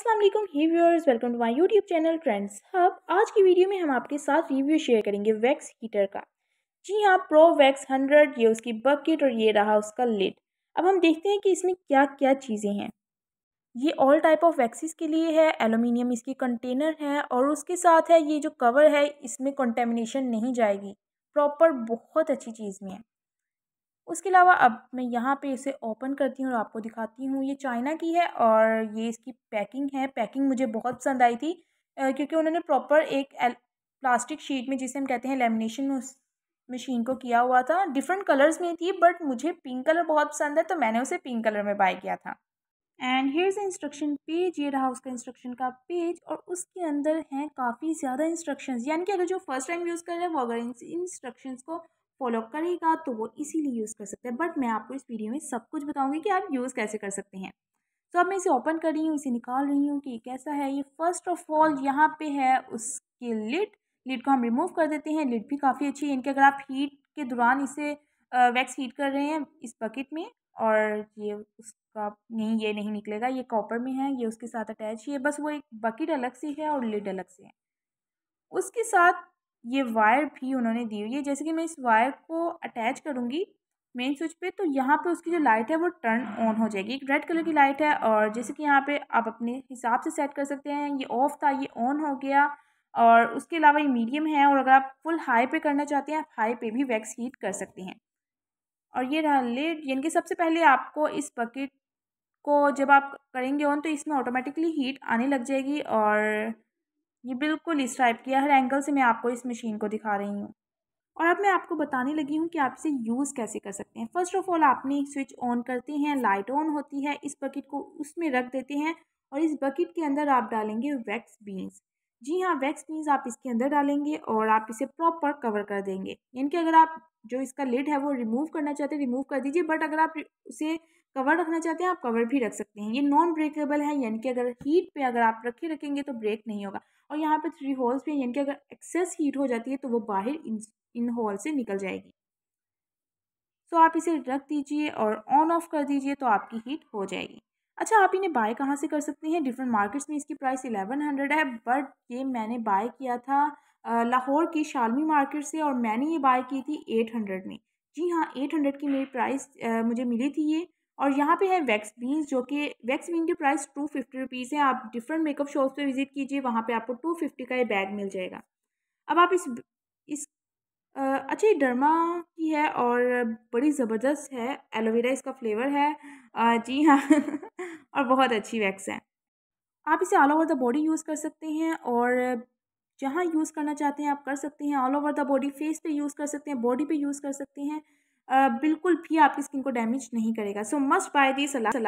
असलम ही viewers welcome to my YouTube channel Trends Hub आज की वीडियो में हम आपके साथ रिव्यू शेयर करेंगे वैक्स हीटर का जी हाँ प्रो वैक्स हंड्रेड ये उसकी बकेट और ये रहा उसका लिड अब हम देखते हैं कि इसमें क्या क्या चीज़ें हैं ये ऑल टाइप ऑफ वैक्सीज के लिए है एलुमिनियम इसकी कंटेनर है और उसके साथ है ये जो कवर है इसमें कंटेमिनेशन नहीं जाएगी प्रॉपर बहुत अच्छी चीज़ में है उसके अलावा अब मैं यहाँ पे इसे ओपन करती हूँ और आपको दिखाती हूँ ये चाइना की है और ये इसकी पैकिंग है पैकिंग मुझे बहुत पसंद आई थी क्योंकि उन्होंने प्रॉपर एक प्लास्टिक शीट में जिसे हम कहते हैं लेमिनेशन में उस मशीन को किया हुआ था डिफरेंट कलर्स में थी बट मुझे पिंक कलर बहुत पसंद है तो मैंने उसे पिंक कलर में बाय किया था एंड हेयर इंस्ट्रक्शन पेज ये रहा उसका इंस्ट्रक्शन का पेज और उसके अंदर हैं काफ़ी ज़्यादा इंस्ट्रक्शंस यानी कि अगर जो फर्स्ट टाइम यूज़ कर रहे हैं वो अगर इंस्ट्रक्शंस को फॉलो करेगा तो वो इसीलिए यूज़ कर सकता है बट मैं आपको इस वीडियो में सब कुछ बताऊँगी कि आप यूज़ कैसे कर सकते हैं सो तो अब मैं इसे ओपन कर रही हूँ इसे निकाल रही हूँ कि कैसा है ये फर्स्ट ऑफ ऑल यहाँ पे है उसके लिड लिड को हम रिमूव कर देते हैं लिड भी काफ़ी अच्छी है इनके अगर आप हीट के दौरान इसे वैक्स हीट कर रहे हैं इस बकेट में और ये उसका नहीं ये नहीं निकलेगा ये कॉपर में है ये उसके साथ अटैच ही है बस वो एक बकेट अलग से है और लिड अलग से है उसके साथ ये वायर भी उन्होंने दी हुई है जैसे कि मैं इस वायर को अटैच करूँगी मेन स्विच पे तो यहाँ पे उसकी जो लाइट है वो टर्न ऑन हो जाएगी एक रेड कलर की लाइट है और जैसे कि यहाँ पे आप अपने हिसाब से सेट कर सकते हैं ये ऑफ था ये ऑन हो गया और उसके अलावा ये मीडियम है और अगर आप फुल हाई पे करना चाहते हैं आप हाई पे भी वैक्स हीट कर सकते हैं और ये रहा लेट यानी कि सबसे पहले आपको इस बकेट को जब आप करेंगे ऑन तो इसमें ऑटोमेटिकली हीट आने लग जाएगी और ये बिल्कुल इस टाइप की हर एंगल से मैं आपको इस मशीन को दिखा रही हूँ और अब मैं आपको बताने लगी हूँ कि आप इसे यूज़ कैसे कर सकते हैं फ़र्स्ट ऑफ़ ऑल आपने स्विच ऑन करते हैं लाइट ऑन होती है इस बकेट को उसमें रख देते हैं और इस बकेट के अंदर आप डालेंगे वैक्स बीन्स जी हाँ वैक्स बीन्स आप इसके अंदर डालेंगे और आप इसे प्रॉपर कवर कर देंगे यानी कि अगर आप जो इसका लिड है वो रिमूव करना चाहते हैं रिमूव कर दीजिए बट अगर आप उसे कवर रखना चाहते हैं आप कवर भी रख सकते हैं ये नॉन ब्रेकेबल है यानी कि अगर हीट पे अगर आप रखे रखेंगे तो ब्रेक नहीं होगा और यहाँ पे थ्री होल्स भी हैं यानी कि अगर एक्सेस हीट हो जाती है तो वो बाहर इन इन होल से निकल जाएगी सो तो आप इसे रख दीजिए और ऑन ऑफ कर दीजिए तो आपकी हीट हो जाएगी अच्छा आप इन्हें बाय कहाँ से कर सकते हैं डिफरेंट मार्केट्स में इसकी प्राइस एलेवन हंड्रेड है बट ये मैंने बाय किया था लाहौर की शालमी मार्केट से और मैंने ये बाय की थी एट हंड्रेड में जी हाँ एट हंड्रेड की मेरी प्राइस मुझे मिली थी ये और यहाँ पे है वैक्स बीन्स जो कि वैक्स बीन की प्राइस टू फिफ्टी रुपीज़ है आप डिफरेंट मेकअप शॉप्स पे विज़िट कीजिए वहाँ पे आपको टू फिफ्टी का ये बैग मिल जाएगा अब आप इस इस अच्छा ये डरमा की है और बड़ी ज़बरदस्त है एलोवेरा इसका फ्लेवर है आ, जी हाँ और बहुत अच्छी वैक्स है आप इसे all over the body use कर सकते हैं और जहाँ यूज़ करना चाहते हैं आप कर सकते हैं all over the body face पे यूज़ कर सकते हैं बॉडी पे यूज़ कर सकते हैं बिल्कुल भी आपकी स्किन को डैमेज नहीं करेगा सो मस्ट बाय दिस सलाह